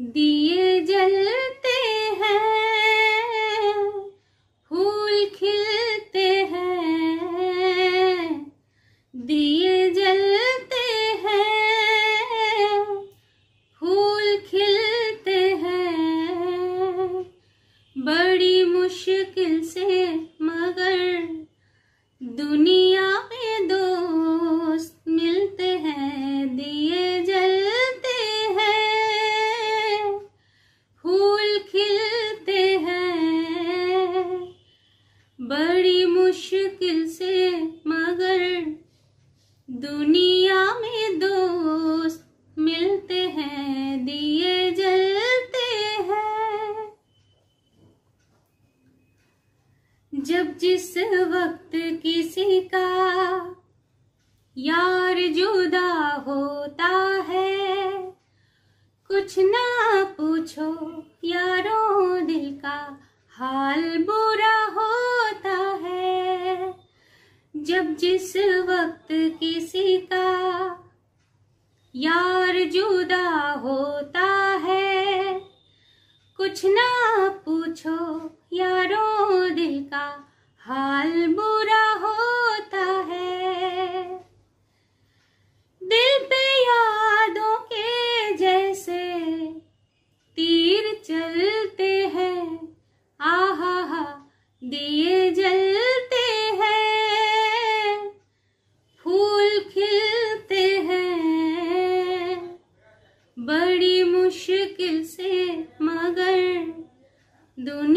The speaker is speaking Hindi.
दिए जलते हैं फूल खिलते हैं दिए जलते हैं फूल खिलते हैं बड़ी मुश्किल से बड़ी मुश्किल से मगर दुनिया में दोस्त मिलते हैं दिए जलते हैं जब जिस वक्त किसी का यार जुदा होता है कुछ ना पूछो यारों दिल का हाल बुरा हो जब जिस वक्त किसी का यार जुदा होता है कुछ ना पूछो यारों दिल का हाल बुरा मुश्किल से मगर दुनिया